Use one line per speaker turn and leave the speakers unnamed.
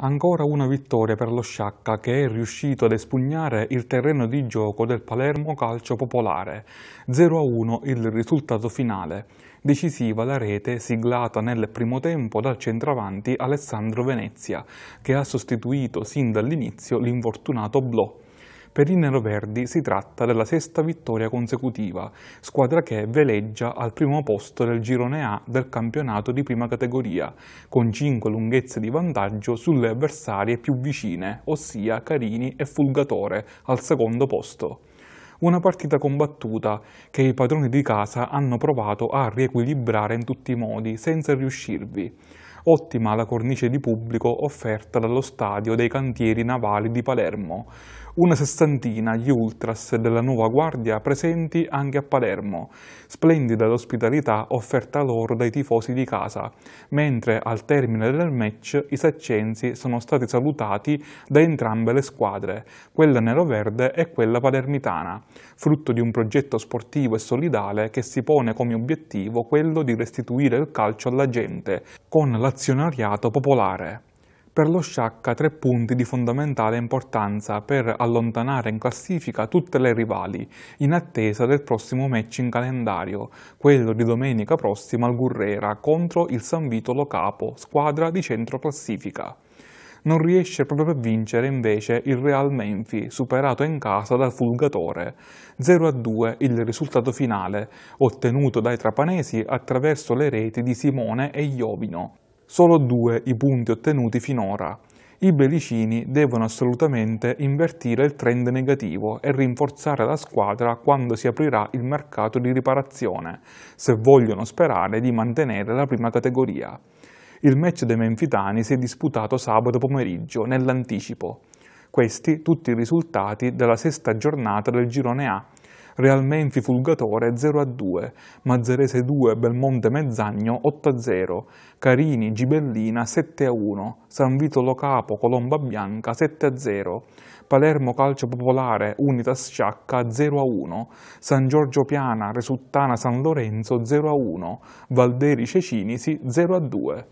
Ancora una vittoria per lo Sciacca che è riuscito ad espugnare il terreno di gioco del Palermo Calcio Popolare. 0-1 il risultato finale. Decisiva la rete siglata nel primo tempo dal centravanti Alessandro Venezia, che ha sostituito sin dall'inizio l'infortunato Blò. Per i neroverdi si tratta della sesta vittoria consecutiva, squadra che veleggia al primo posto del girone A del campionato di prima categoria, con 5 lunghezze di vantaggio sulle avversarie più vicine, ossia Carini e Fulgatore, al secondo posto una partita combattuta che i padroni di casa hanno provato a riequilibrare in tutti i modi senza riuscirvi ottima la cornice di pubblico offerta dallo stadio dei cantieri navali di Palermo, una sessantina gli ultras della nuova guardia presenti anche a Palermo, splendida l'ospitalità offerta loro dai tifosi di casa, mentre al termine del match i saccensi sono stati salutati da entrambe le squadre, quella neroverde e quella palermitana, frutto di un progetto sportivo e solidale che si pone come obiettivo quello di restituire il calcio alla gente, con la l'azionariato popolare. Per lo sciacca tre punti di fondamentale importanza per allontanare in classifica tutte le rivali, in attesa del prossimo match in calendario, quello di domenica prossima al Gurrera contro il San Vitolo Capo, squadra di centro classifica non riesce proprio a vincere invece il Real Menfi, superato in casa dal Fulgatore. 0-2 il risultato finale, ottenuto dai trapanesi attraverso le reti di Simone e Iovino. Solo due i punti ottenuti finora. I belicini devono assolutamente invertire il trend negativo e rinforzare la squadra quando si aprirà il mercato di riparazione, se vogliono sperare di mantenere la prima categoria. Il match dei Menfitani si è disputato sabato pomeriggio, nell'anticipo. Questi tutti i risultati della sesta giornata del girone A, Realmenfi Fulgatore 0 a 2, Mazzerese 2, Belmonte Mezzagno 8 a 0, Carini Gibellina 7 a 1, San Vito Capo Colomba Bianca 7 a 0, Palermo Calcio Popolare Unitas Sciacca 0 a 1, San Giorgio Piana Resuttana San Lorenzo 0 a 1, Valderi Cecinisi 0 a 2.